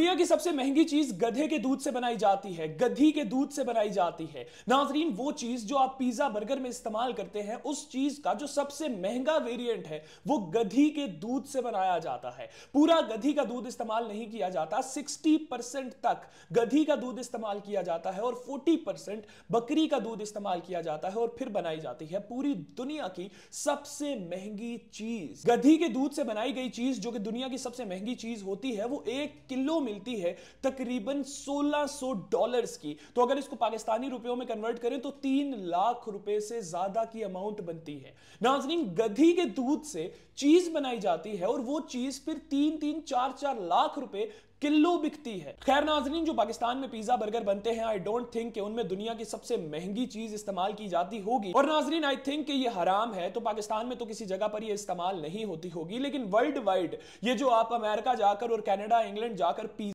मियाँ की सबसे महंगी चीज गधे के दूध से बनाई जाती है गधी के दूध से बनाई जाती है नाजरीन वो चीज जो आप पिज्जा बर्गर में इस्तेमाल करते हैं उस चीज का जो सबसे महंगा वेरिएंट है वो गधी के दूध से बनाया जाता है पूरा गधी का दूध इस्तेमाल नहीं किया जाता 60 परसेंट तक गधी का दूध इस्तेमाल किया जाता है और फोर्टी परसेंट बकरी का दूध इस्तेमाल किया जाता है और फिर बनाई जाती है पूरी दुनिया की सबसे महंगी चीज गधी के दूध से बनाई गई चीज जो कि दुनिया की सबसे महंगी चीज होती है वो एक किलो में मिलती है तकरीबन 1600 डॉलर्स की तो अगर इसको पाकिस्तानी रुपयों में कन्वर्ट करें तो तीन लाख रुपए से ज्यादा की अमाउंट बनती है नाजरीन गधी के दूध से चीज बनाई जाती है और वो चीज फिर तीन तीन चार चार लाख रुपए किलो बिकती है खैर नाजरीन जो पाकिस्तान में पिज्जा बर्गर बनते हैं आई डोंट थिंक कि उनमें दुनिया की सबसे महंगी चीज इस्तेमाल की जाती होगी और नाजरीन आई थिंक कि ये हराम है तो पाकिस्तान में तो किसी जगह पर ये इस्तेमाल नहीं होती होगी लेकिन वर्ल्ड वाइड ये जो आप अमेरिका जाकर और कैनेडा इंग्लैंड जाकर पिज्जा